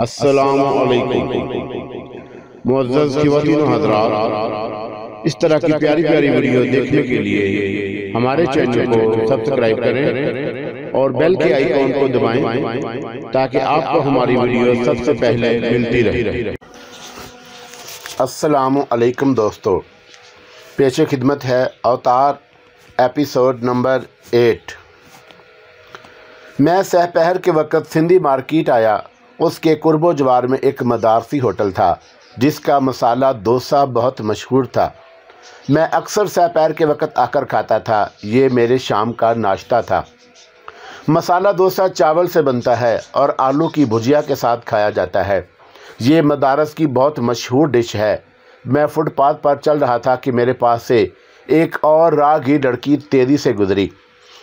हजरात इस तरह की प्यारी प्यारी वीडियो देखने के लिए हमारे चैनल को सब्सक्राइब करें और बेल के आइकॉन को दबाएं ताकि आपको हमारी वीडियो सबसे पहले मिलती रहे अस्सलाम वालेकुम दोस्तों पेश खिदमत है अवतार एपिसोड नंबर एट मैं सहपहर के वक्त सिंधी मार्केट आया उसके कुर्बो जवार में एक मदारसी होटल था जिसका मसाला डोसा बहुत मशहूर था मैं अक्सर सपैर के वक़्त आकर खाता था ये मेरे शाम का नाश्ता था मसाला डोसा चावल से बनता है और आलू की भुजिया के साथ खाया जाता है ये मदारस की बहुत मशहूर डिश है मैं फुटपाथ पर चल रहा था कि मेरे पास से एक और रागी लड़की तेज़ी से गुजरी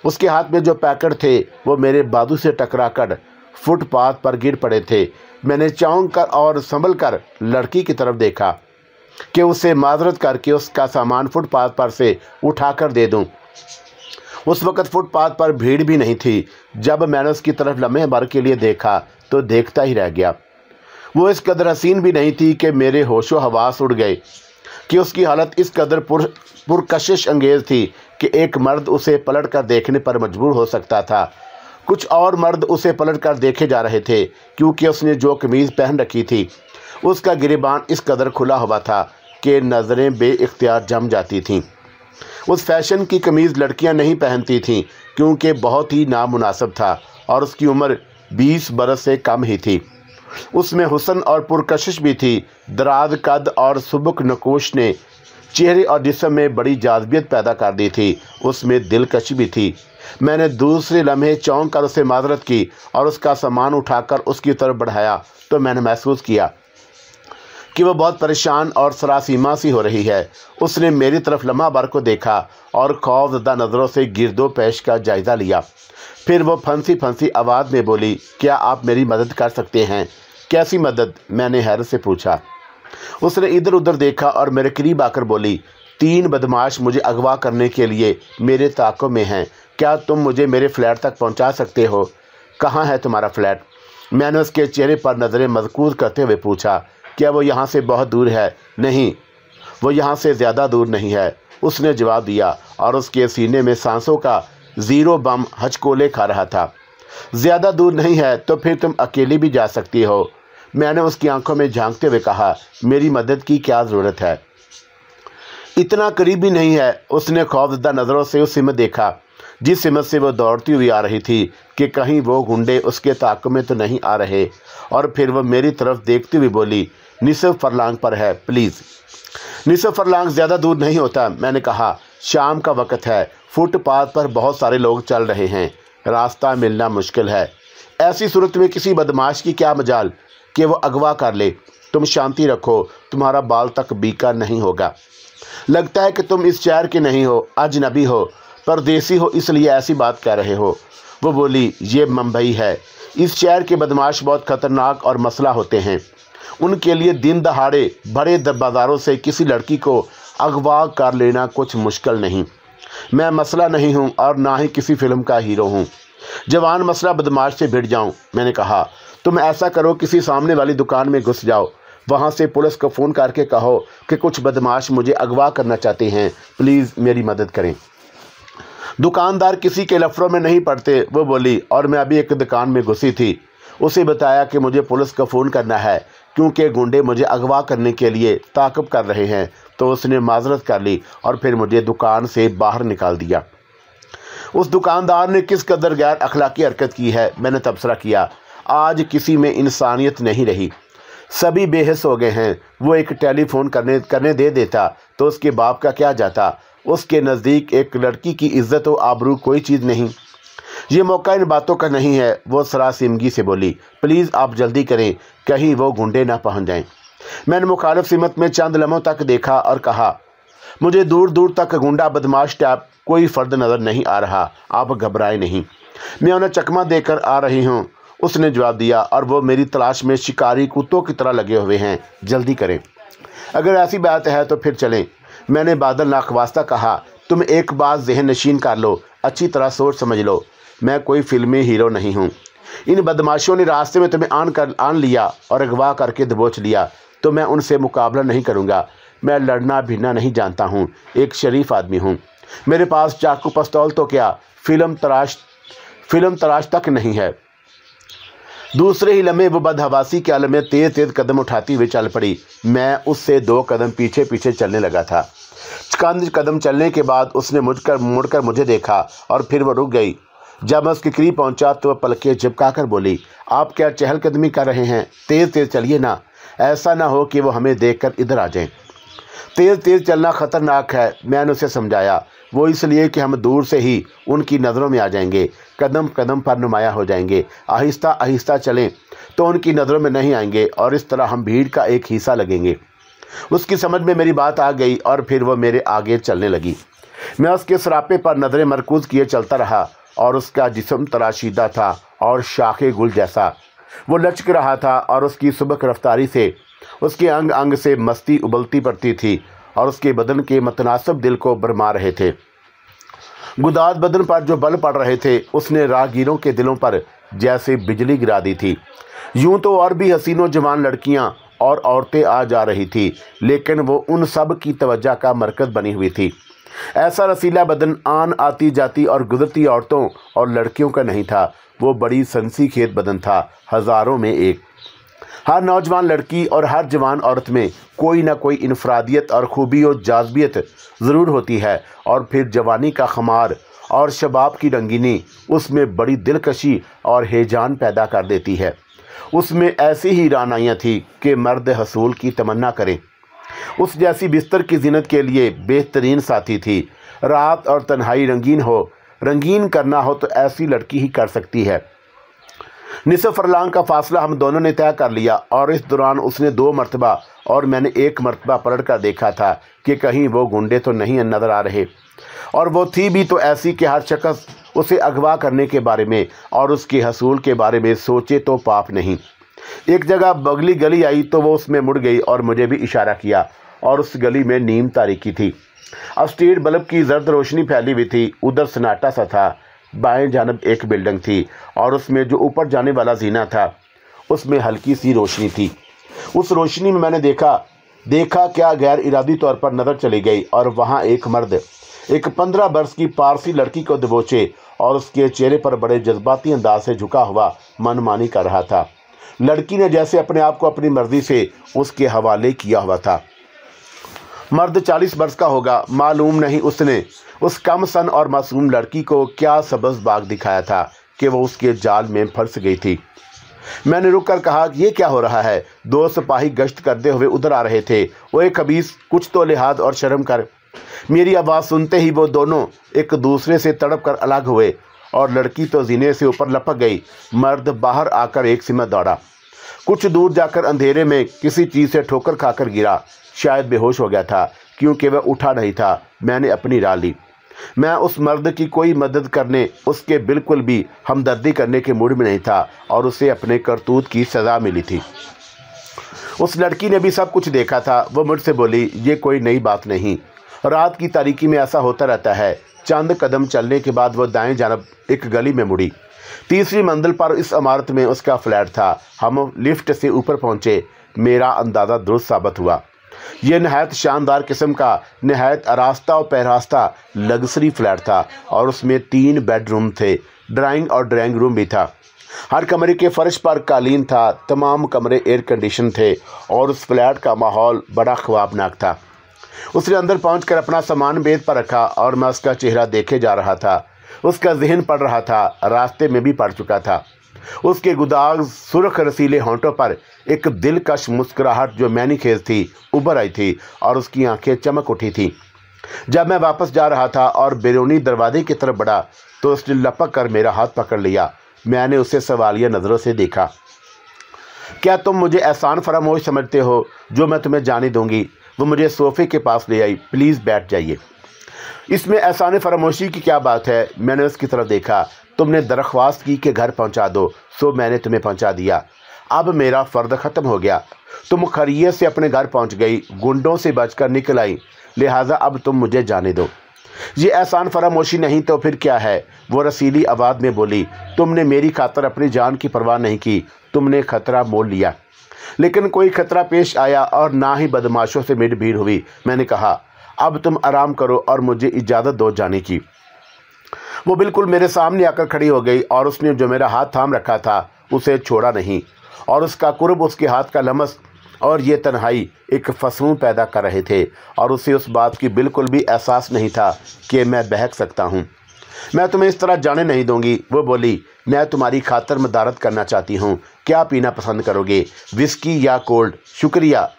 उसके हाथ में जो पैकेट थे वो मेरे बाजू से टकरा कर फुटपाथ पर गिर पड़े थे मैंने चौंक कर और संभल कर लड़की की तरफ देखा कि उसे माजरत करके उसका सामान फुटपाथ पर से उठाकर दे दूं। उस वक़्त फुटपाथ पर भीड़ भी नहीं थी जब मैंने उसकी तरफ लम्हे भर के लिए देखा तो देखता ही रह गया वो इस कदर हसीन भी नहीं थी कि मेरे होशो हवास उड़ गए कि उसकी हालत इस कदर पुर पुरकशिश अंगेज़ थी कि एक मर्द उसे पलट कर देखने पर मजबूर हो सकता था कुछ और मर्द उसे पलटकर देखे जा रहे थे क्योंकि उसने जो कमीज़ पहन रखी थी उसका गिरेबान इस कदर खुला हुआ था कि नज़रें बेख्तियार जम जाती थीं उस फैशन की कमीज़ लड़कियां नहीं पहनती थीं क्योंकि बहुत ही नामुनासब था और उसकी उम्र 20 बरस से कम ही थी उसमें हुसन और पुरकशिश भी थी दराज कद और सुबक नकोश ने चेहरे और जिसम में बड़ी जाजबियत पैदा कर दी थी उसमें दिलकशी भी थी मैंने दूसरे लम्हे चौंक कर उसे माजरत की और उसका सामान उठाकर उसकी तरफ बढ़ाया तो मैंने महसूस किया कि वह बहुत परेशान और सरासीमा सी हो रही है उसने मेरी तरफ लम्हा बार को देखा और खौफजदा नज़रों से गिरदो पेश का जायज़ा लिया फिर वो फंसी फंसी आवाज़ में बोली क्या आप मेरी मदद कर सकते हैं कैसी मदद मैंने हैरत से पूछा उसने इधर उधर देखा और मेरे करीब आकर बोली तीन बदमाश मुझे अगवा करने के लिए मेरे ताकों में हैं क्या तुम मुझे मेरे फ्लैट तक पहुंचा सकते हो कहाँ है तुम्हारा फ्लैट मैंने उसके चेहरे पर नज़रें मजकूज करते हुए पूछा क्या वो यहाँ से बहुत दूर है नहीं वो यहाँ से ज़्यादा दूर नहीं है उसने जवाब दिया और उसके सीने में सांसों का ज़ीरो बम हचकोले खा रहा था ज़्यादा दूर नहीं है तो फिर तुम अकेली भी जा सकती हो मैंने उसकी आंखों में झांकते हुए कहा मेरी मदद की क्या ज़रूरत है इतना करीब भी नहीं है उसने खौफजदा नज़रों से उसी में देखा जिस हिम्मत से वह दौड़ती हुई आ रही थी कि कहीं वो गुंडे उसके ताक में तो नहीं आ रहे और फिर वह मेरी तरफ देखती हुई बोली निसफ फरलांग पर है प्लीज़ निसफ फरलांग ज़्यादा दूर नहीं होता मैंने कहा शाम का वक़्त है फुटपाथ पर बहुत सारे लोग चल रहे हैं रास्ता मिलना मुश्किल है ऐसी सूरत में किसी बदमाश की क्या मजाल कि वो अगवा कर ले तुम शांति रखो तुम्हारा बाल तक बीका नहीं होगा लगता है कि तुम इस शहर के नहीं हो अजनबी हो परदेसी हो इसलिए ऐसी बात कह रहे हो वो बोली ये मुंबई है इस शहर के बदमाश बहुत खतरनाक और मसला होते हैं उनके लिए दिन दहाड़े बड़े बाजारों से किसी लड़की को अगवा कर लेना कुछ मुश्किल नहीं मैं मसला नहीं हूं और ना ही किसी फिल्म का हीरो हूं जवान मसला बदमाश से भिड़ जाऊं, मैंने कहा तुम ऐसा करो किसी सामने वाली दुकान में घुस जाओ वहां से पुलिस को फ़ोन करके कहो कि कुछ बदमाश मुझे अगवा करना चाहते हैं प्लीज़ मेरी मदद करें दुकानदार किसी के लफड़ों में नहीं पड़ते वो बोली और मैं अभी एक दुकान में घुसी थी उसे बताया कि मुझे पुलिस को फ़ोन करना है क्योंकि गुंडे मुझे अगवा करने के लिए ताकब कर रहे हैं तो उसने माजरत कर ली और फिर मुझे दुकान से बाहर निकाल दिया उस दुकानदार ने किस कदर गैर अखलाकी हरकत की है मैंने तबसरा किया आज किसी में इंसानियत नहीं रही सभी बेहस हो गए हैं वो एक टेलीफोन करने करने दे देता तो उसके बाप का क्या जाता उसके नज़दीक एक लड़की की इज्जत व आबरू कोई चीज़ नहीं ये मौका इन बातों का नहीं है वो सरासिमगी से बोली प्लीज़ आप जल्दी करें कहीं वो गुंडे ना पहुँच जाएँ मैंने मुखालफ सिमत में चंद लम्हों तक देखा और कहा मुझे दूर दूर तक गुंडा बदमाश टैप कोई फर्द नज़र नहीं आ रहा आप घबराए नहीं मैं उन्हें चकमा देकर आ रही हूँ उसने जवाब दिया और वो मेरी तलाश में शिकारी कुत्तों की तरह लगे हुए हैं जल्दी करें अगर ऐसी बात है तो फिर चलें मैंने बादल नाकवास्ता कहा तुम एक बार जहन नशीन कर लो अच्छी तरह सोच समझ लो मैं कोई फिल्मी हीरो नहीं हूँ इन बदमाशों ने रास्ते में तुम्हें आन कर आन लिया और अगवा करके दबोच लिया तो मैं उनसे मुकाबला नहीं करूँगा मैं लड़ना भिड़ना नहीं जानता हूँ एक शरीफ आदमी हूँ मेरे पास चाकू पस्तौल तो क्या फिल्म तराश फिल्म तराश तक नहीं है दूसरे ही लम्हे वो बदहवासी के आलम में तेज तेज कदम उठाती हुई चल पड़ी मैं उससे दो कदम पीछे पीछे चलने लगा था चंद कदम चलने के बाद उसने मुझकर मुड़कर मुझे देखा और फिर वह रुक गई जब मैं उसके करीब पहुंचा तो वह पलके चिपका कर बोली आप क्या चहलकदमी कर रहे हैं तेज़ तेज़ चलिए ना ऐसा ना हो कि वो हमें देखकर इधर आ जाएं तेज़ तेज़ चलना ख़तरनाक है मैंने उसे समझाया वो इसलिए कि हम दूर से ही उनकी नज़रों में आ जाएंगे कदम कदम पर नुमाया हो जाएंगे आहिस्ता आहिस्ता चलें तो उनकी नज़रों में नहीं आएंगे और इस तरह हम भीड़ का एक हिस्सा लगेंगे उसकी समझ में मेरी बात आ गई और फिर वह मेरे आगे चलने लगी मैं उसके सरापे पर नज़रें मरकूज किए चलता रहा और उसका जिसम तराशीदा था और शाखे गुल जैसा वो लचक रहा था और उसकी सुबह रफ्तारी से उसके अंग अंग से मस्ती उबलती पड़ती थी और उसके बदन के मतनासब दिल को बरमा रहे थे गुदाद बदन पर जो बल पड़ रहे थे उसने राहगीरों के दिलों पर जैसे बिजली गिरा दी थी यूं तो और भी हसीनों जवान लड़कियां और औरतें आ जा रही थी लेकिन वो उन सब की तवज्जा का मरकज़ बनी हुई थी ऐसा रसीला बदन आन आती जाती और गुजरती औरतों और लड़कियों का नहीं था वो बड़ी सनसी खेत बदन था हज़ारों में एक हर नौजवान लड़की और हर जवान औरत में कोई ना कोई इनफरादियत और खूबी और जाजबियत ज़रूर होती है और फिर जवानी का खमार और शबाब की रंगीनी उसमें बड़ी दिलकशी और हेजान पैदा कर देती है उसमें ऐसी ही रानाइयाँ थी कि मर्द हसूल की तमन्ना करें उस जैसी बिस्तर की जिनत के लिए बेहतरीन साथी थी रात और तन्हाई रंगीन हो रंगीन करना हो तो ऐसी लड़की ही कर सकती है निसफ फरलांग का फासला हम दोनों ने तय कर लिया और इस दौरान उसने दो मरतबा और मैंने एक मरतबा पलट कर देखा था कि कहीं वो गुंडे तो नहीं नज़र आ रहे और वो थी भी तो ऐसी कि हर शख्स उसे अगवा करने के बारे में और उसके हसूल के बारे में सोचे तो पाप नहीं एक जगह बगली गली आई तो वो उसमें मुड़ गई और मुझे भी इशारा किया और उस गली में नीम तारीकी थी अब स्ट्रीट बल्ब की जर्द रोशनी फैली हुई थी उधर सन्नाटा सा था बाएं जानब एक बिल्डिंग थी और उसमें जो ऊपर जाने वाला जीना था उसमें हल्की सी रोशनी थी उस रोशनी में मैंने देखा देखा क्या गैर इरादी तौर पर नज़र चली गई और वहाँ एक मर्द एक पंद्रह वर्ष की पारसी लड़की को दबोचे और उसके चेहरे पर बड़े जज्बाती अंदाज से झुका हुआ मनमानी कर रहा था लड़की ने जैसे अपने आप को अपनी मर्जी से उसके हवाले किया हुआ था मर्द चालीस वर्ष का होगा मालूम नहीं उसने उस कम सन और मासूम लड़की को क्या सबज बाग दिखाया था कि वो उसके जाल में फंस गई थी मैंने रुक कर कहा ये क्या हो रहा है दो सिपाही गश्त करते हुए उधर आ रहे थे वो एक खबीस कुछ तो लिहाज और शर्म कर मेरी आवाज़ सुनते ही वो दोनों एक दूसरे से तड़प कर अलग हुए और लड़की तो जीने से ऊपर लपक गई मर्द बाहर आकर एक सिमत दौड़ा कुछ दूर जाकर अंधेरे में किसी चीज़ से ठोकर खाकर गिरा शायद बेहोश हो गया था क्योंकि वह उठा नहीं था मैंने अपनी राह ली मैं उस मर्द की कोई मदद करने उसके बिल्कुल भी हमदर्दी करने के मूड में नहीं था और उसे अपने करतूत की सज़ा मिली थी उस लड़की ने भी सब कुछ देखा था वह मुझसे बोली ये कोई नई बात नहीं रात की तारीकी में ऐसा होता रहता है चंद कदम चलने के बाद वह दाएं जानब एक गली में मुड़ी तीसरी मंजिल पर इस इमारत में उसका फ्लैट था हम लिफ्ट से ऊपर पहुंचे मेरा अंदाज़ा दुरुस्त साबित हुआ ये नहायत शानदार किस्म का नहायत आरास्ता और पैरास्ता लग्जरी फ्लैट था और उसमें तीन बेडरूम थे ड्राइंग और ड्राइंग रूम भी था हर कमरे के फर्श पर कालीन था तमाम कमरे एयर कंडीशन थे और उस फ्लैट का माहौल बड़ा ख्वाबनाक था उसने अंदर कर अपना सामान बेद पर रखा और मैं उसका चेहरा देखे जा रहा था उसका जहन पड़ रहा था रास्ते में भी पड़ चुका था उसके गुदाग सुरख रसीले होंठों पर एक दिलकश मुस्कुराहट जो मैनी खेज थी उभर आई थी और उसकी आंखें चमक उठी थी जब मैं वापस जा रहा था और बेरोनी दरवाजे की तरफ बढ़ा तो उसने लपक कर मेरा हाथ पकड़ लिया मैंने उसे सवालिया नज़रों से देखा क्या तुम मुझे एहसान फरामोश समझते हो जो मैं तुम्हें जाने दूंगी वो मुझे सोफ़े के पास ले आई प्लीज़ बैठ जाइए इसमें एहसान फरामोशी की क्या बात है मैंने उसकी तरफ देखा तुमने दरख्वास्त की कि घर पहुंचा दो सो मैंने तुम्हें पहुंचा दिया अब मेरा फ़र्द ख़त्म हो गया तुम खरीय से अपने घर पहुंच गई गुंडों से बचकर निकल आई लिहाजा अब तुम मुझे जाने दो ये एहसान फरामोशी नहीं तो फिर क्या है वो रसीली आवाज़ में बोली तुमने मेरी खातर अपनी जान की परवाह नहीं की तुमने खतरा मोल लिया लेकिन कोई खतरा पेश आया और ना ही बदमाशों से मिट भीड़ हुई मैंने कहा अब तुम आराम करो और मुझे इजाज़त दो जाने की वो बिल्कुल मेरे सामने आकर खड़ी हो गई और उसने जो मेरा हाथ थाम रखा था उसे छोड़ा नहीं और उसका कुर्ब उसके हाथ का लमस और ये तन्हाई एक फसलू पैदा कर रहे थे और उसे उस बात की बिल्कुल भी एहसास नहीं था कि मैं बहक सकता हूँ मैं तुम्हें इस तरह जाने नहीं दूंगी वो बोली मैं तुम्हारी खातर मदारत करना चाहती हूँ क्या पीना पसंद करोगे विस्की या कोल्ड शुक्रिया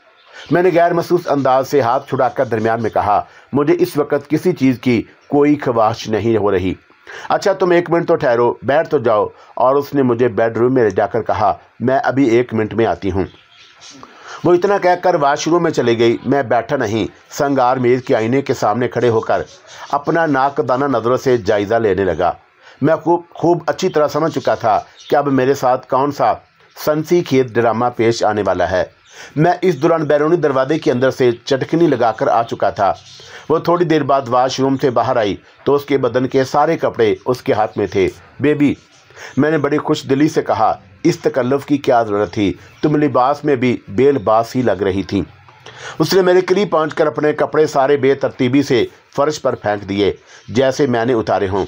मैंने गैर महसूस अंदाज से हाथ छुड़ाकर दरमियान में कहा मुझे इस वक्त किसी चीज़ की कोई ख्वाहिश नहीं हो रही अच्छा तुम एक मिनट तो ठहरो बैठ तो जाओ और उसने मुझे बेडरूम में ले जाकर कहा मैं अभी एक मिनट में आती हूँ वो इतना कहकर वाशरूम में चली गई मैं बैठा नहीं संगार मेज के आईने के सामने खड़े होकर अपना नाकदाना नज़रों से जायज़ा लेने लगा मैं खूब खूब अच्छी तरह समझ चुका था कि अब मेरे साथ कौन सा सनसी खेत ड्रामा पेश आने वाला है मैं इस दौरान बैरूनी दरवाजे के अंदर से चटकनी लगाकर आ चुका था वो थोड़ी देर बाद वाशरूम से बाहर आई तो उसके बदन के सारे कपड़े उसके हाथ में थे बेबी मैंने बड़ी खुश दिली से कहा इस तकल्लफ की क्या ज़रूरत थी तुम लिबास में भी बेलबास ही लग रही थी उसने मेरे करीब पहुंचकर अपने कपड़े सारे बेतरतीबी से फर्श पर फेंक दिए जैसे मैंने उतारे हों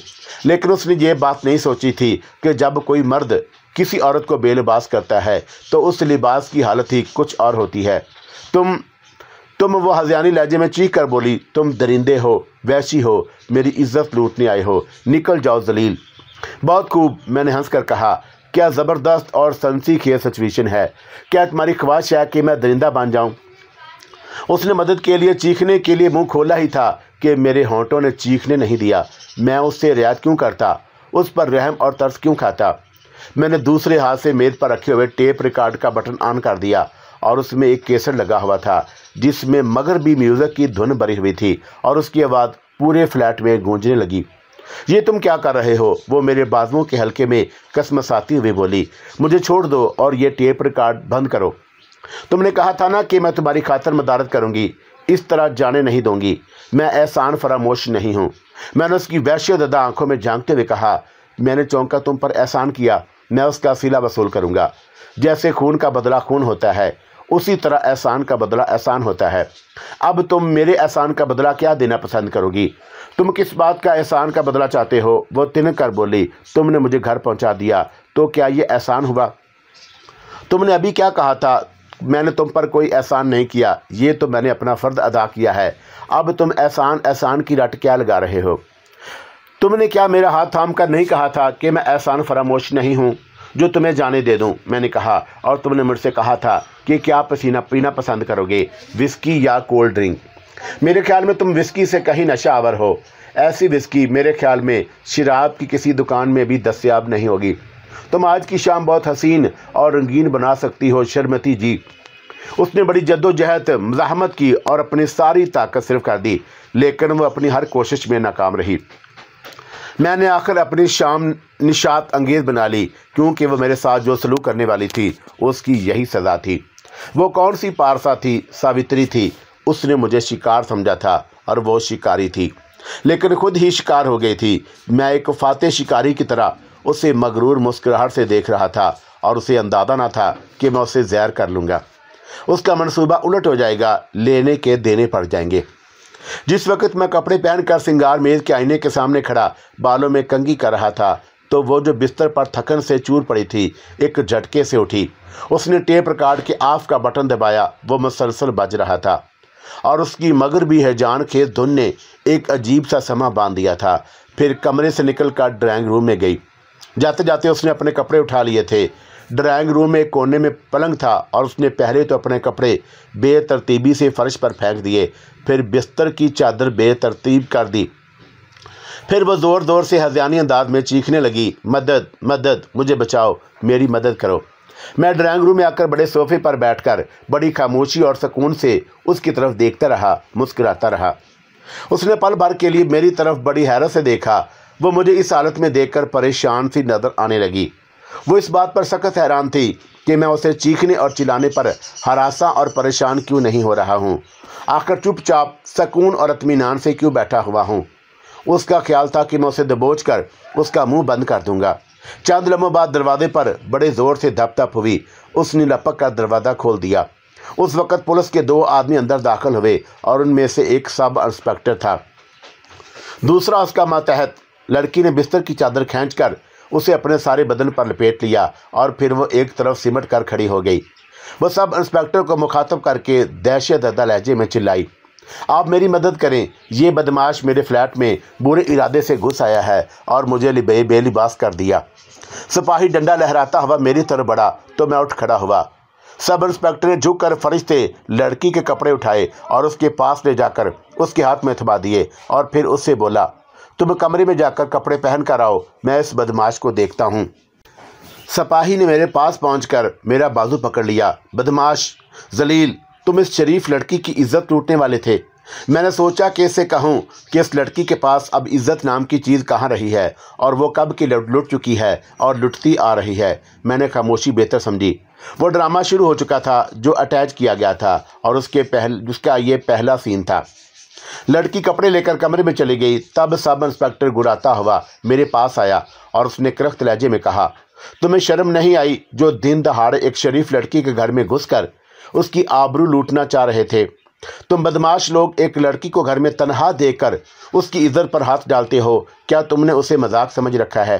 लेकिन उसने ये बात नहीं सोची थी कि जब कोई मर्द किसी औरत को बेलिबास करता है तो उस लिबास की हालत ही कुछ और होती है तुम तुम वो हजियानी लहजे में चीख कर बोली तुम दरिंदे हो वैशी हो मेरी इज्जत लूटने आए हो निकल जाओ जलील बहुत खूब मैंने हंस कर कहा क्या ज़बरदस्त और सनसी खेल सिचुएशन है क्या तुम्हारी ख्वाहिश है कि मैं दरिंदा बन जाऊँ उसने मदद के लिए चीखने के लिए मुंह खोला ही था कि मेरे होंठों ने चीखने नहीं दिया मैं उससे रियायत क्यों करता उस पर रहम और तर्स क्यों खाता मैंने दूसरे हाथ से मेज़ पर रखे हुए टेप रिकॉर्ड का बटन ऑन कर दिया और उसमें एक केसर लगा हुआ था जिसमें मगर भी म्यूज़िक की धुन भरी हुई थी और उसकी आवाज़ पूरे फ्लैट में गूंजने लगी ये तुम क्या कर रहे हो वो मेरे बाजुओं के हल्के में कसमसाती हुई बोली मुझे छोड़ दो और ये टेप रिकॉर्ड बंद करो तुमने कहा था ना कि मैं तुम्हारी खातर मदारत करूंगी इस तरह जाने नहीं दूंगी मैं एहसान फरामोश नहीं हूँ मैंने उसकी वैश्य ददा आंखों में झांकते हुए कहा मैंने चौंका तुम पर एहसान किया मैं उसका सिला वसूल करूँगा जैसे खून का बदला खून होता है उसी तरह एहसान का बदला एहसान होता है अब तुम मेरे एहसान का बदला क्या देना पसंद करोगी तुम किस बात का एहसान का बदला चाहते हो वो तिन कर बोली तुमने मुझे घर पहुंचा दिया तो क्या ये एहसान हुआ तुमने अभी क्या कहा था मैंने तुम पर कोई एहसान नहीं किया ये तो मैंने अपना फर्द अदा किया है अब तुम एहसान एहसान की रट क्या लगा रहे हो तुमने क्या मेरा हाथ थाम कर नहीं कहा था कि मैं एहसान फरामोश नहीं हूँ जो तुम्हें जाने दे दूँ मैंने कहा और तुमने मुझसे कहा था कि क्या पसीना पीना पसंद करोगे विस्की या कोल्ड ड्रिंक मेरे ख्याल में तुम विस्की से कहीं नशा आवर हो ऐसी विस्की मेरे ख्याल में शराब की किसी दुकान में भी दस्याब नहीं होगी तुम आज की शाम बहुत हसीन और रंगीन बना सकती हो शर्मती जी उसने बड़ी जद्दोजहद मजामत की और अपनी सारी ताकत सिर्फ कर दी लेकिन वह अपनी हर कोशिश में नाकाम रही मैंने आखिर अपनी शाम निशात अंगेज बना ली क्योंकि वह मेरे साथ जो सलूक करने वाली थी उसकी यही सज़ा थी वो कौन सी पारसा थी सावित्री थी उसने मुझे शिकार समझा था और वो शिकारी थी लेकिन खुद ही शिकार हो गई थी मैं एक फाते शिकारी की तरह उसे मगरूर मुस्कुराहट से देख रहा था और उसे अंदाजा ना था कि मैं उसे जैर कर लूँगा उसका मनसूबा उलट हो जाएगा लेने के देने पड़ जाएंगे जिस वक्त मैं कपड़े पहनकर सिंगार मेज के आईने के सामने खड़ा बालों में कंगी कर रहा था तो वो जो बिस्तर पर थकन से चूर पड़ी थी एक झटके से उठी उसने टेप रिकार्ड के आफ का बटन दबाया वो मुसलसल बज रहा था और उसकी मगर भी है जान खेत धुन ने एक अजीब सा समा बांध दिया था फिर कमरे से निकल कर ड्राइंग रूम में गई जाते जाते उसने अपने कपड़े उठा लिए थे ड्राइंग रूम में कोने में पलंग था और उसने पहले तो अपने कपड़े बेतरतीबी से फर्श पर फेंक दिए फिर बिस्तर की चादर बेतरतीब कर दी फिर वह ज़ोर ज़ोर से हजियानी अंदाज में चीखने लगी मदद मदद मुझे बचाओ मेरी मदद करो मैं ड्राइंग रूम में आकर बड़े सोफे पर बैठकर बड़ी खामोशी और सुकून से उसकी तरफ देखता रहा मुस्कुराता रहा उसने पल भर के लिए मेरी तरफ बड़ी हैरत से देखा वो मुझे इस हालत में देखकर परेशान सी नज़र आने लगी वो इस बात पर सख्त हैरान थी कि मैं उसे चीखने और चिल्लाने पर हरासा और परेशान क्यों नहीं हो रहा हूँ आकर चुपचाप सकून और अतमीनान से क्यों बैठा हुआ हूँ उसका ख्याल था कि मैं उसे दबोच कर उसका मुंह बंद कर दूंगा चंद लम्हों बाद दरवाजे पर बड़े ज़ोर से धप धप हुई उसने लपक कर दरवाज़ा खोल दिया उस वक़्त पुलिस के दो आदमी अंदर दाखिल हुए और उनमें से एक सब इंस्पेक्टर था दूसरा उसका मातहत लड़की ने बिस्तर की चादर खींचकर उसे अपने सारे बदन पर लपेट लिया और फिर वो एक तरफ सिमट कर खड़ी हो गई वो सब इंस्पेक्टर को मुखातब करके दहशत अदा लहजे में चिल्लाई आप मेरी मदद करें ये बदमाश मेरे फ्लैट में बुरे इरादे से घुस आया है और मुझे लिबे बेलिबास कर दिया सिपाही डंडा लहराता हुआ मेरी तरफ बढ़ा तो मैं उठ खड़ा हुआ सब इंस्पेक्टर ने झुक कर फरिश थे लड़की के कपड़े उठाए और उसके पास ले जाकर उसके हाथ में थमा दिए और फिर उससे बोला तुम कमरे में जाकर कपड़े पहन कर आओ मैं इस बदमाश को देखता हूँ सपाही ने मेरे पास कर मेरा बाजू पकड़ लिया बदमाश जलील तुम इस शरीफ लड़की की इज्जत लूटने वाले थे मैंने सोचा कि इसे कहूँ कि इस लड़की के पास अब इज्जत नाम की चीज़ कहाँ रही है और वो कब की लुट चुकी है और लुटती आ रही है मैंने खामोशी बेहतर समझी वो ड्रामा शुरू हो चुका था जो अटैच किया गया था और उसके पहल उसका ये पहला सीन था लड़की कपड़े लेकर कमरे में चली गई तब सब इंस्पेक्टर गुराता हुआ मेरे पास आया और उसने क्रख्त लहजे में कहा तुम्हें शर्म नहीं आई जो दिन दहाड़ एक शरीफ लड़की के घर में घुसकर उसकी आबरू लूटना चाह रहे थे तुम बदमाश लोग एक लड़की को घर में तनहा देकर उसकी इज्जत पर हाथ डालते हो क्या तुमने उसे मजाक समझ रखा है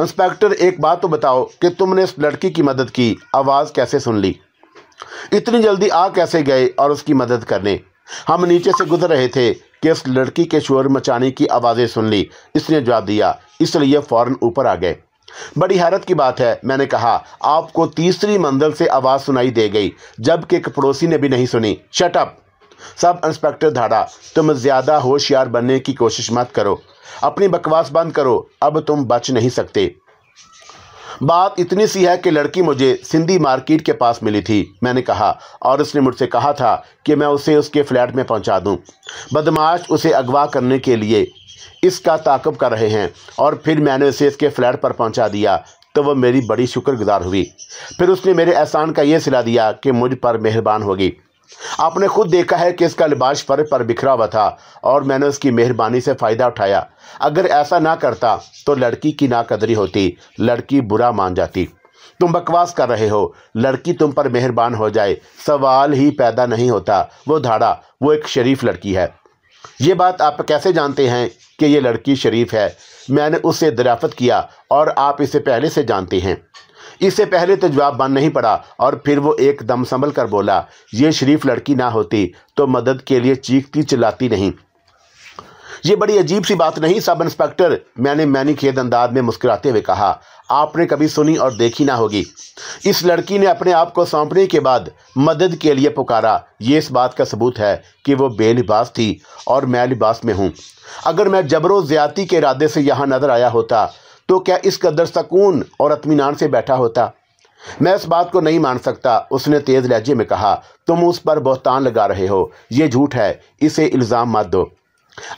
इंस्पेक्टर एक बात तो बताओ कि तुमने उस लड़की की मदद की आवाज़ कैसे सुन ली इतनी जल्दी आ कैसे गए और उसकी मदद करने हम नीचे से गुजर रहे थे कि उस लड़की के शोर मचाने की आवाज़ें सुन ली इसने जवाब दिया इसलिए फ़ौरन ऊपर आ गए बड़ी हैरत की बात है मैंने कहा आपको तीसरी मंजिल से आवाज़ सुनाई दे गई जबकि एक पड़ोसी ने भी नहीं सुनी शटअप सब इंस्पेक्टर धाड़ा तुम ज़्यादा होशियार बनने की कोशिश मत करो अपनी बकवास बंद करो अब तुम बच नहीं सकते बात इतनी सी है कि लड़की मुझे सिंधी मार्केट के पास मिली थी मैंने कहा और उसने मुझसे कहा था कि मैं उसे उसके फ्लैट में पहुंचा दूं। बदमाश उसे अगवा करने के लिए इसका ताकब कर रहे हैं और फिर मैंने उसे इसके फ्लैट पर पहुंचा दिया तो वह मेरी बड़ी शुक्रगुजार हुई फिर उसने मेरे एहसान का यह सिला दिया कि मुझ पर मेहरबान होगी आपने खुद देखा है कि इसका लिबास पर पर बिखरा हुआ था और मैंने उसकी मेहरबानी से फ़ायदा उठाया अगर ऐसा ना करता तो लड़की की नाकदरी होती लड़की बुरा मान जाती तुम बकवास कर रहे हो लड़की तुम पर मेहरबान हो जाए सवाल ही पैदा नहीं होता वो धाड़ा वो एक शरीफ लड़की है ये बात आप कैसे जानते हैं कि ये लड़की शरीफ है मैंने उससे दराफत किया और आप इसे पहले से जानते हैं इससे पहले तो जवाब बन नहीं पड़ा और फिर वो एकदम संभल कर बोला ये शरीफ लड़की ना होती तो मदद के लिए चीखती चिल्लाती नहीं ये बड़ी अजीब सी बात नहीं सब इंस्पेक्टर मैंने मैनी खेद अंदाज में मुस्कुराते हुए कहा आपने कभी सुनी और देखी ना होगी इस लड़की ने अपने आप को सौंपने के बाद मदद के लिए पुकारा ये इस बात का सबूत है कि वो बेलिबास थी और मैं लिबास में हूँ अगर मैं जबरो ज़्यादती के इरादे से यहाँ नज़र आया होता तो क्या इस कदर सकून और अतमीनान से बैठा होता मैं इस बात को नहीं मान सकता उसने तेज़ लहजे में कहा तुम उस पर बहतान लगा रहे हो ये झूठ है इसे इल्ज़ाम मत दो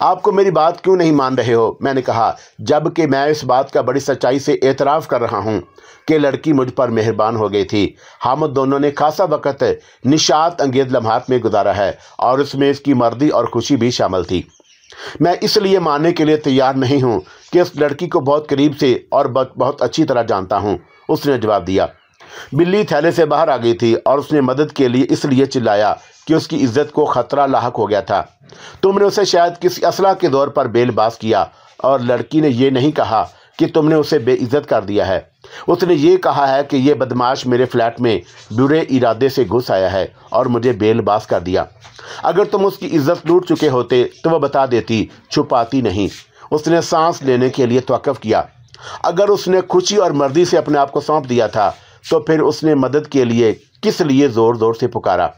आपको मेरी बात क्यों नहीं मान रहे हो मैंने कहा जबकि मैं इस बात का बड़ी सच्चाई से एतराफ़ कर रहा हूँ कि लड़की मुझ पर मेहरबान हो गई थी हम दोनों ने खासा वक़्त निशात अंगेज लम्हात में गुजारा है और उसमें इसकी मर्दी और खुशी भी शामिल थी मैं इसलिए मानने के लिए तैयार नहीं हूँ कि उस लड़की को बहुत करीब से और बहुत अच्छी तरह जानता हूँ उसने जवाब दिया बिल्ली थैले से बाहर आ गई थी और उसने मदद के लिए इसलिए चिल्लाया कि उसकी इज्जत को खतरा लाक हो गया था तुमने उसे शायद किसी असला के दौर पर बेलबास किया और लड़की ने यह नहीं कहा कि तुमने उसे बेइज्जत कर दिया है उसने ये कहा है कि यह बदमाश मेरे फ्लैट में बुरे इरादे से घुस आया है और मुझे बेलबास कर दिया अगर तुम उसकी इज्जत लूट चुके होते तो वह बता देती छुपाती नहीं उसने सांस लेने के लिए तोक़ किया अगर उसने खुशी और मर्जी से अपने आप को सौंप दिया था तो फिर उसने मदद के लिए किस लिए ज़ोर ज़ोर से पुकारा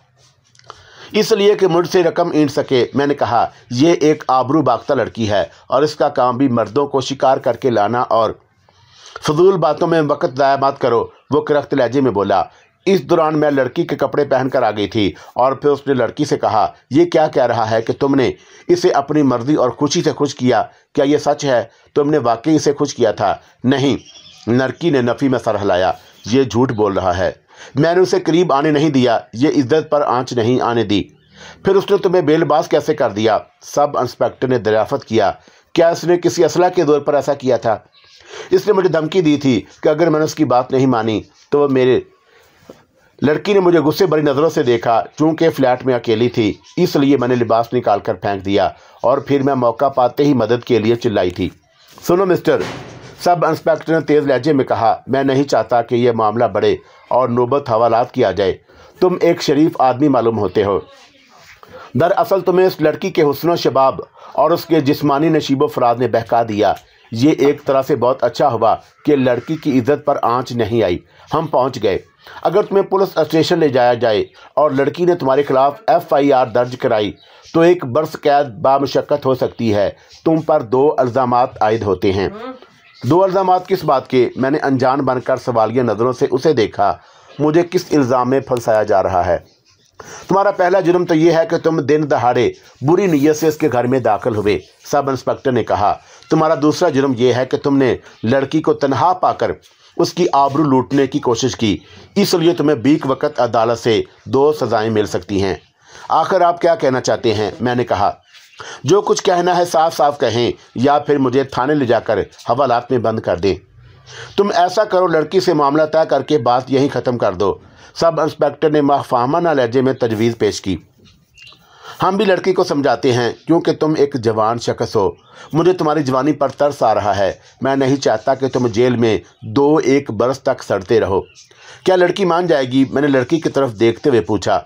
इसलिए कि मुझसे रकम ईंट सके मैंने कहा यह एक आबरू बागता लड़की है और इसका काम भी मर्दों को शिकार करके लाना और फजूल बातों में वक़्त ज़ाया मत करो वो करख्त लहजे में बोला इस दौरान मैं लड़की के कपड़े पहनकर आ गई थी और फिर उसने लड़की से कहा यह क्या कह रहा है कि तुमने इसे अपनी मर्जी और खुशी से खुश किया क्या यह सच है तुमने वाकई इसे खुश किया था नहीं लड़की ने नफ़ी में सर हिलाया ये झूठ बोल रहा है मैंने उसे करीब आने नहीं दिया ये इज्जत पर आँच नहीं आने दी फिर उसने तुम्हें बेलबाज कैसे कर दिया सब इंस्पेक्टर ने दरियाफत किया क्या इसने किसी असला के दौर पर ऐसा किया था इसने मुझे धमकी दी थी कि अगर मैंने उसकी बात नहीं मानी तो वह मेरे लड़की ने मुझे गुस्से भरी नज़रों से देखा चूंकि फ्लैट में अकेली थी इसलिए मैंने लिबास निकाल कर फेंक दिया और फिर मैं मौका पाते ही मदद के लिए चिल्लाई थी सुनो मिस्टर सब इंस्पेक्टर ने तेज़ लहजे में कहा मैं नहीं चाहता कि यह मामला बढ़े और नौबत हवालात किया जाए तुम एक शरीफ आदमी मालूम होते हो दरअसल तुम्हें इस लड़की के हसन शबाब और उसके जिस्मानी नशीब फराज ने बहका दिया ये एक तरह से बहुत अच्छा हुआ कि लड़की की इज्जत पर आँच नहीं आई हम पहुँच गए अगर तुम्हें पुलिस स्टेशन ले जाया जाए और लड़की ने तुम्हारे खिलाफ एफआईआर दर्ज कराई तो एक बर्स कैद बामशक्क़त हो सकती है तुम पर दो अल्ज़ाम आयद होते हैं दो अल्ज़ाम किस बात के मैंने अनजान बनकर सवालिया नज़रों से उसे देखा मुझे किस इल्ज़ाम में फंसाया जा रहा है तुम्हारा पहला जुर्म तो यह है कि तुम दिन दहाड़े बुरी नीयत से इसके घर में दाखिल हुए सब इंस्पेक्टर ने कहा तुम्हारा दूसरा जुर्म यह है कि तुमने लड़की को तनहा पाकर उसकी आबरू लूटने की कोशिश की इसलिए तुम्हें बीक वक्त अदालत से दो सज़ाएं मिल सकती हैं आखिर आप क्या कहना चाहते हैं मैंने कहा जो कुछ कहना है साफ साफ कहें या फिर मुझे थाने ले जाकर हवालात में बंद कर दें तुम ऐसा करो लड़की से मामला तय करके बात यहीं ख़त्म कर दो सब इंस्पेक्टर ने माहफामाना लहजे में तजवीज़ पेश की हम भी लड़की को समझाते हैं क्योंकि तुम एक जवान शख्स हो मुझे तुम्हारी जवानी पर तरस आ रहा है मैं नहीं चाहता कि तुम जेल में दो एक बरस तक सड़ते रहो क्या लड़की मान जाएगी मैंने लड़की की तरफ देखते हुए पूछा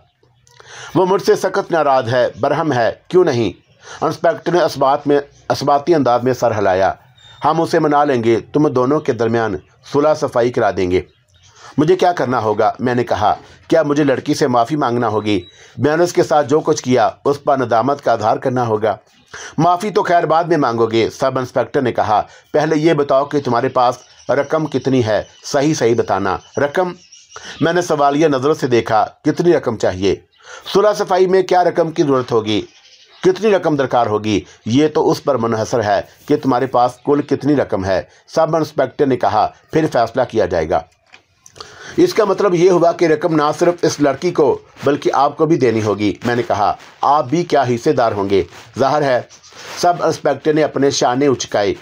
वो मुझसे सख्त नाराज़ है बरहम है क्यों नहीं इंस्पेक्टर ने असबात में असबाती अंदाज में सर हिलाया हम उसे मना लेंगे तुम दोनों के दरमियान सुलह सफाई करा देंगे मुझे क्या करना होगा मैंने कहा क्या मुझे लड़की से माफ़ी मांगना होगी मैंने उसके साथ जो कुछ किया उस पर नदामत का आधार करना होगा माफ़ी तो खैर बाद में मांगोगे सब इंस्पेक्टर ने कहा पहले ये बताओ कि तुम्हारे पास रकम कितनी है सही सही बताना रकम मैंने सवालिया नज़रों से देखा कितनी रकम चाहिए सुलह सफाई में क्या रकम की ज़रूरत होगी कितनी रकम दरकार होगी ये तो उस पर मुनहसर है कि तुम्हारे पास कुल कितनी रकम है सब इंस्पेक्टर ने कहा फिर फैसला किया जाएगा इसका मतलब ये हुआ कि रकम ना सिर्फ इस लड़की को बल्कि आपको भी देनी होगी मैंने कहा आप भी क्या हिस्सेदार होंगे जाहिर है सब इंस्पेक्टर ने अपने शाने उचकाए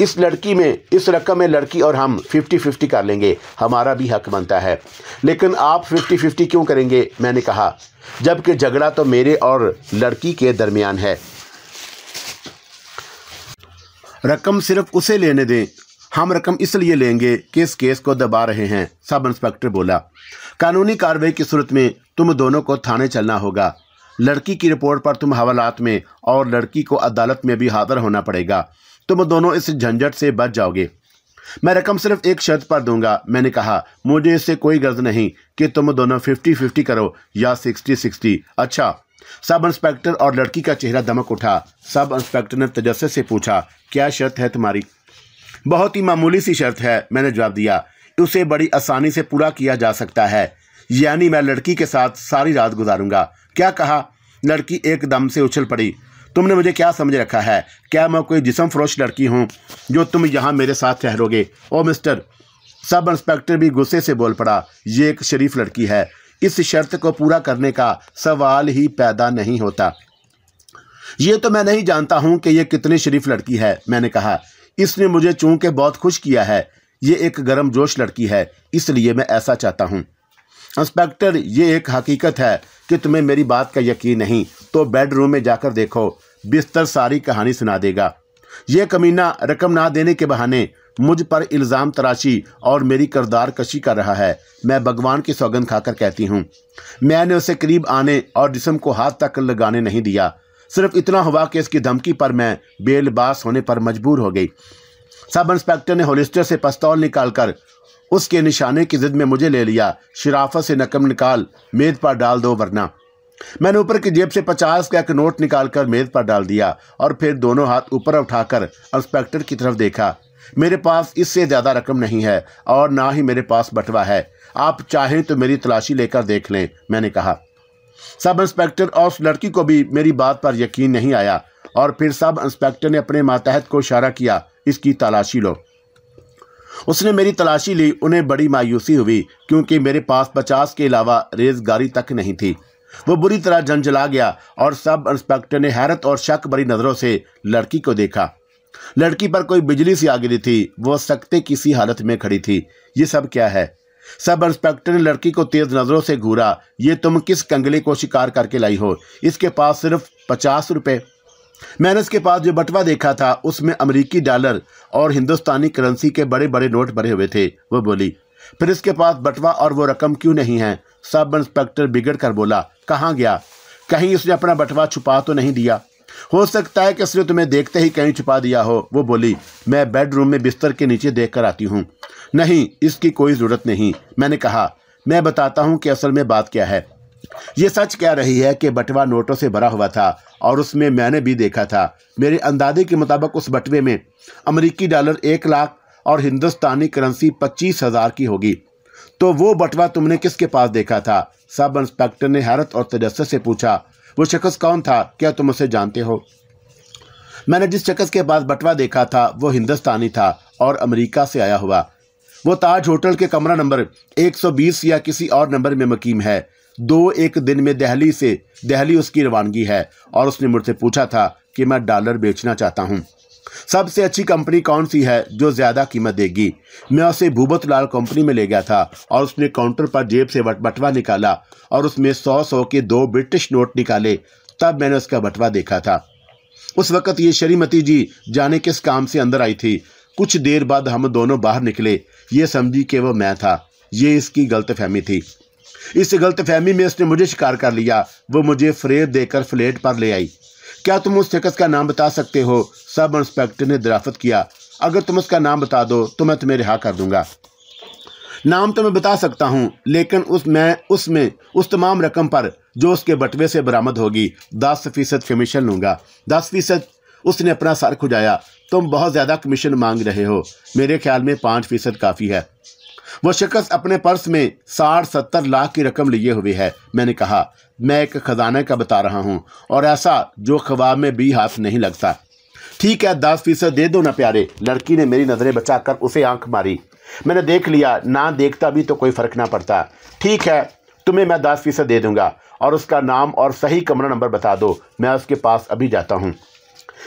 इस लड़की में इस रकम में लड़की और हम फिफ्टी फिफ्टी कर लेंगे हमारा भी हक बनता है लेकिन आप फिफ्टी फिफ्टी क्यों करेंगे मैंने कहा जबकि झगड़ा तो मेरे और लड़की के दरमियान है रकम सिर्फ उसे लेने दें हम रकम इसलिए लेंगे कि इस केस को दबा रहे हैं सब इंस्पेक्टर बोला कानूनी कार्रवाई की सूरत में तुम दोनों को थाने चलना होगा लड़की की रिपोर्ट पर तुम हवालात में और लड़की को अदालत में भी हाजिर होना पड़ेगा तुम दोनों इस झंझट से बच जाओगे मैं रकम सिर्फ एक शर्त पर दूंगा मैंने कहा मुझे इससे कोई गर्ज नहीं कि तुम दोनों फिफ्टी फिफ्टी करो या सिक्सटी सिक्सटी अच्छा सब इंस्पेक्टर और लड़की का चेहरा दमक उठा सब इंस्पेक्टर ने तजस्से से पूछा क्या शर्त है तुम्हारी बहुत ही मामूली सी शर्त है मैंने जवाब दिया उसे बड़ी आसानी से पूरा किया जा सकता है यानी मैं लड़की के साथ सारी रात गुजारूंगा क्या कहा लड़की एकदम से उछल पड़ी तुमने मुझे क्या समझ रखा है क्या मैं कोई जिसम फरोश लड़की हूँ जो तुम यहाँ मेरे साथ ठहरोगे ओ मिस्टर सब इंस्पेक्टर भी गुस्से से बोल पड़ा ये एक शरीफ लड़की है इस शर्त को पूरा करने का सवाल ही पैदा नहीं होता ये तो मैं नहीं जानता हूँ कि यह कितनी शरीफ लड़की है मैंने कहा इसने मुझे चूंके बहुत खुश किया है ये एक गर्म जोश लड़की है इसलिए मैं ऐसा चाहता हूँ इंस्पेक्टर ये एक हकीकत है कि तुम्हें मेरी बात का यकीन नहीं तो बेडरूम में जाकर देखो बिस्तर सारी कहानी सुना देगा यह कमीना रकम ना देने के बहाने मुझ पर इल्ज़ाम तराशी और मेरी करदार कशी कर रहा है मैं भगवान की सौगंध खाकर कहती हूँ मैंने उसे करीब आने और जिसम को हाथ तक लगाने नहीं दिया सिर्फ इतना हुआ कि इसकी धमकी पर मैं बेलबास होने पर मजबूर हो गई सब इंस्पेक्टर ने होलिस्टर से पस्तौल निकालकर उसके निशाने की जिद में मुझे ले लिया शराफत से नकम निकाल मेज पर डाल दो वरना मैंने ऊपर की जेब से पचास का एक नोट निकालकर मेज पर डाल दिया और फिर दोनों हाथ ऊपर उठाकर इंस्पेक्टर की तरफ देखा मेरे पास इससे ज़्यादा रकम नहीं है और ना ही मेरे पास बटवा है आप चाहें तो मेरी तलाशी लेकर देख लें मैंने कहा सब इंस्पेक्टर और उस लड़की को भी मेरी बात पर यकीन नहीं आया और फिर सब इंस्पेक्टर ने अपने मातहत को इशारा किया इसकी तलाशी लो उसने मेरी तलाशी ली उन्हें बड़ी मायूसी हुई क्योंकि मेरे पास पचास के अलावा रेजगारी तक नहीं थी वो बुरी तरह जंजला गया और सब इंस्पेक्टर ने हैरत और शक भरी नज़रों से लड़की को देखा लड़की पर कोई बिजली सी आ गिरी थी वो सकते किसी हालत में खड़ी थी ये सब क्या है सब इंस्पेक्टर ने लड़की को तेज नज़रों से घूरा ये तुम किस कंगले को शिकार करके लाई हो इसके पास सिर्फ पचास रुपये मैंने इसके पास जो बटवा देखा था उसमें अमरीकी डॉलर और हिंदुस्तानी करेंसी के बड़े बड़े नोट भरे हुए थे वो बोली फिर इसके पास बटवा और वो रकम क्यों नहीं है सब इंस्पेक्टर बिगड़ कर बोला कहाँ गया कहीं उसने अपना बटवा छुपा तो नहीं दिया हो सकता है कि उसने तुम्हें देखते ही कहीं छुपा दिया हो वो बोली मैं बेडरूम में बिस्तर के नीचे देख कर आती हूँ नहीं इसकी कोई ज़रूरत नहीं मैंने कहा मैं बताता हूँ कि असल में बात क्या है ये सच कह रही है कि बटवा नोटों से भरा हुआ था और उसमें मैंने भी देखा था मेरे अंदाजे के मुताबिक उस बटवे में अमरीकी डॉलर एक लाख और हिंदुस्तानी करेंसी पच्चीस हज़ार की होगी तो वो बटवा तुमने किसके पास देखा था सब इंस्पेक्टर ने हैरत और तजस्स से पूछा वो शख्स कौन था क्या तुम उसे जानते हो मैंने जिस शख्स के पास बटवा देखा था वो हिंदुस्तानी था और अमेरिका से आया हुआ वो ताज होटल के कमरा नंबर 120 या किसी और नंबर में मकीम है दो एक दिन में दहली से दहली उसकी रवानगी है और उसने मुझसे पूछा था कि मैं डॉलर बेचना चाहता हूँ सबसे अच्छी कंपनी कौन सी है जो ज़्यादा कीमत देगी मैं उसे भूबत लाल कंपनी में ले गया था और उसने काउंटर पर जेब से बटवा निकाला और उसमें सौ सौ के दो ब्रिटिश नोट निकाले तब मैंने उसका बटवा देखा था उस वक़्त ये शरीमती जी जाने किस काम से अंदर आई थी कुछ देर बाद हम दोनों बाहर निकले ये समझी कि वह मैं था ये इसकी गलतफहमी थी इस गलतफहमी में उसने मुझे शिकार कर लिया वो मुझे फ्रेब देकर फ्लेट पर ले आई क्या तुम उस शख्स का नाम बता सकते हो सब इंस्पेक्टर ने दराफत किया अगर तुम उसका नाम बता दो तो मैं तुम्हें रिहा कर दूंगा नाम तो मैं बता सकता हूँ लेकिन उस मैं उसमें उस तमाम रकम पर जो उसके बटवे से बरामद होगी दस फीसद कमीशन लूंगा दस फीसद उसने अपना सर खुजाया तुम बहुत ज़्यादा कमीशन मांग रहे हो मेरे ख्याल में पाँच फीसद काफ़ी है वो शख्स अपने पर्स में साठ सत्तर लाख की रकम लिए हुए है मैंने कहा मैं एक खजाना का बता रहा हूँ और ऐसा जो ख्वाब में भी हाथ नहीं लगता ठीक है दस फीसद दे दो ना प्यारे लड़की ने मेरी नज़रें बचाकर उसे आंख मारी मैंने देख लिया ना देखता भी तो कोई फ़र्क ना पड़ता ठीक है तुम्हें मैं दस फीसद दे दूँगा और उसका नाम और सही कमरा नंबर बता दो मैं उसके पास अभी जाता हूँ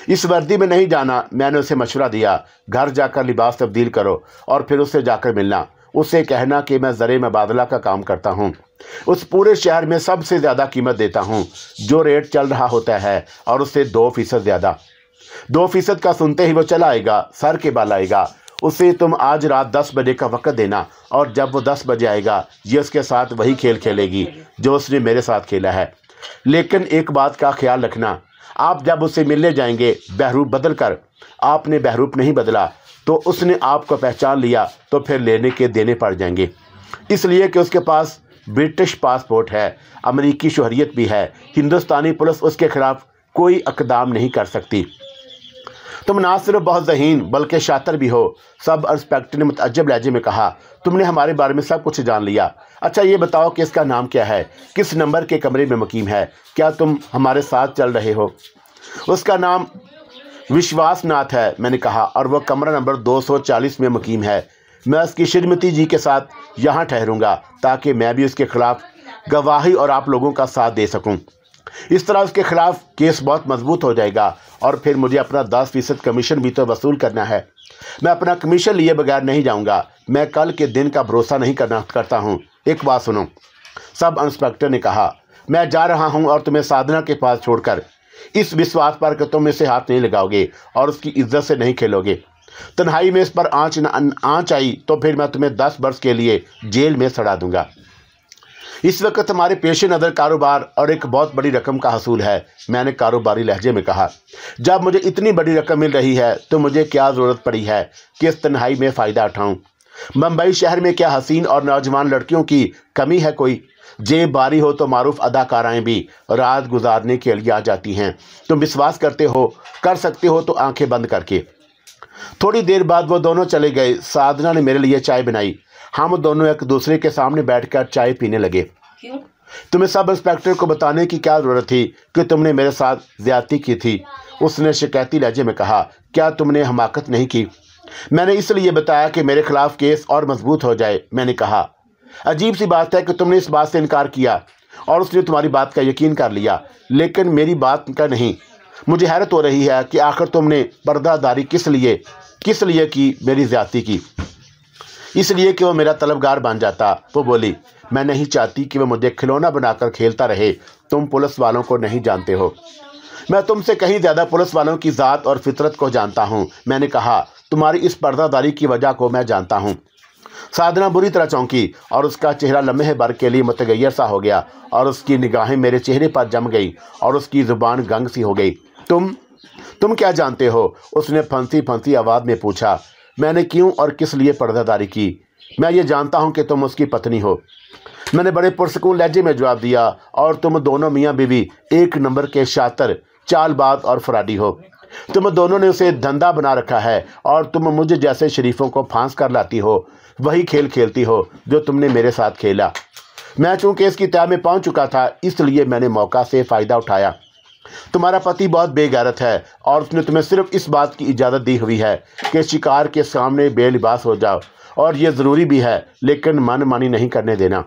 इस वर्दी में नहीं जाना मैंने उसे मशवरा दिया घर जाकर लिबास तब्दील करो और फिर उससे जाकर मिलना उसे कहना कि मैं ज़र मबादला का काम करता हूँ उस पूरे शहर में सबसे ज़्यादा कीमत देता हूँ जो रेट चल रहा होता है और उससे दो फ़ीसद ज़्यादा दो फ़ीसद का सुनते ही वो चला आएगा सर के बाल आएगा उसे तुम आज रात दस बजे का वक्त देना और जब वो दस बजे आएगा ये उसके साथ वही खेल खेलेगी जो उसने मेरे साथ खेला है लेकिन एक बात का ख्याल रखना आप जब उसे मिलने जाएंगे बहरूप बदल कर आपने बहरूप नहीं बदला तो उसने आपको पहचान लिया तो फिर लेने के देने पड़ जाएंगे इसलिए कि उसके पास ब्रिटिश पासपोर्ट है अमरीकी शहरीत भी है हिंदुस्तानी पुलिस उसके खिलाफ कोई अकदाम नहीं कर सकती तुम ना सिर्फ बहुत जहीन बल्कि शातर भी हो सब इंस्पेक्टर ने मतजब लहजे में कहा तुमने हमारे बारे में सब कुछ जान लिया अच्छा ये बताओ कि इसका नाम क्या है किस नंबर के कमरे में मुकीम है क्या तुम हमारे साथ चल रहे हो उसका नाम विश्वासनाथ है मैंने कहा और वह कमरा नंबर 240 में मुकीम है मैं उसकी श्रीमती जी के साथ यहाँ ठहरूंगा ताकि मैं भी उसके खिलाफ गवाही और आप लोगों का साथ दे सकूँ इस तरह उसके खिलाफ केस बहुत मजबूत हो जाएगा और फिर मुझे अपना दस फीसद कमीशन भी तो वसूल करना है मैं अपना कमीशन लिए बगैर नहीं जाऊंगा मैं कल के दिन का भरोसा नहीं करना करता हूं एक बात सुनो सब इंस्पेक्टर ने कहा मैं जा रहा हूं और तुम्हें साधना के पास छोड़कर इस विश्वास पर कि तुम इसे हाथ नहीं लगाओगे और उसकी इज्जत से नहीं खेलोगे तन्हाई में इस पर आँच आँच आई तो फिर मैं तुम्हें दस वर्ष के लिए जेल में सड़ा दूंगा इस वक्त हमारे पेश नज़र कारोबार और एक बहुत बड़ी रकम का हसूल है मैंने कारोबारी लहजे में कहा जब मुझे इतनी बड़ी रकम मिल रही है तो मुझे क्या ज़रूरत पड़ी है किस इस तन्हाई में फ़ायदा उठाऊँ मुंबई शहर में क्या हसीन और नौजवान लड़कियों की कमी है कोई जेब बारी हो तो मारूफ अदाकाराएं भी रात गुजारने के लिए आ जाती हैं तुम विश्वास करते हो कर सकते हो तो आंखें बंद करके थोड़ी देर बाद वो दोनों चले गए साधना ने मेरे लिए चाय बनाई हम दोनों एक दूसरे के सामने बैठकर चाय पीने लगे क्यों तुम्हें सब इंस्पेक्टर को बताने की क्या जरूरत थी कि तुमने मेरे साथ ज्यादा की थी उसने शिकायती लहजे में कहा क्या तुमने हमाकत नहीं की मैंने इसलिए बताया कि मेरे खिलाफ केस और मजबूत हो जाए मैंने कहा अजीब सी बात है कि तुमने इस बात से इनकार किया और उसने तुम्हारी बात का यकीन कर लिया लेकिन मेरी बात का नहीं मुझे हैरत हो रही है कि आखिर तुमने बर्दादारी किस लिए किस लिए की मेरी ज्यादा की इसलिए कि वो मेरा तलबगार बन जाता वो बोली मैं नहीं चाहती कि वह मुझे खिलौना बनाकर खेलता रहे तुम पुलिस वालों को नहीं जानते हो मैं तुमसे कहीं ज़्यादा पुलिस वालों की ज़ात और फितरत को जानता हूँ मैंने कहा तुम्हारी इस पर्दादारी की वजह को मैं जानता हूँ साधना बुरी तरह चौंकी और उसका चेहरा लम्हे भर के लिए मतगैर सा हो गया और उसकी निगाहें मेरे चेहरे पर जम गई और उसकी ज़ुबान गंग सी हो गई तुम तुम क्या जानते हो उसने फंसी फंसी आवाज़ में पूछा मैंने क्यों और किस लिए पर्दादारी की मैं ये जानता हूँ कि तुम उसकी पत्नी हो मैंने बड़े पुरसकून लहजे में जवाब दिया और तुम दोनों मियाँ बीवी एक नंबर के शातर चालबाज और फराडी हो तुम दोनों ने उसे धंधा बना रखा है और तुम मुझे जैसे शरीफों को फांस कर लाती हो वही खेल खेलती हो जो तुमने मेरे साथ खेला मैं चूंकि इसकी तय में पहुंच चुका था इसलिए मैंने मौका से फ़ायदा उठाया तुम्हारा पति बहुत बेगैरत है और उसने तुम्हें सिर्फ इस बात की इजाज़त दी हुई है कि शिकार के सामने बेलिबास हो जाओ और ये ज़रूरी भी है लेकिन मन मानी नहीं करने देना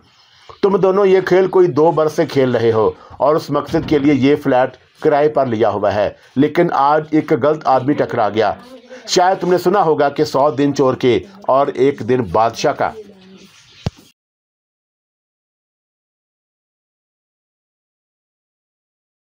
तुम दोनों ये खेल कोई दो बरस से खेल रहे हो और उस मकसद के लिए ये फ्लैट किराए पर लिया हुआ है लेकिन आज एक गलत आदमी टकरा गया शायद तुमने सुना होगा कि सौ दिन चोर के और एक दिन बादशाह का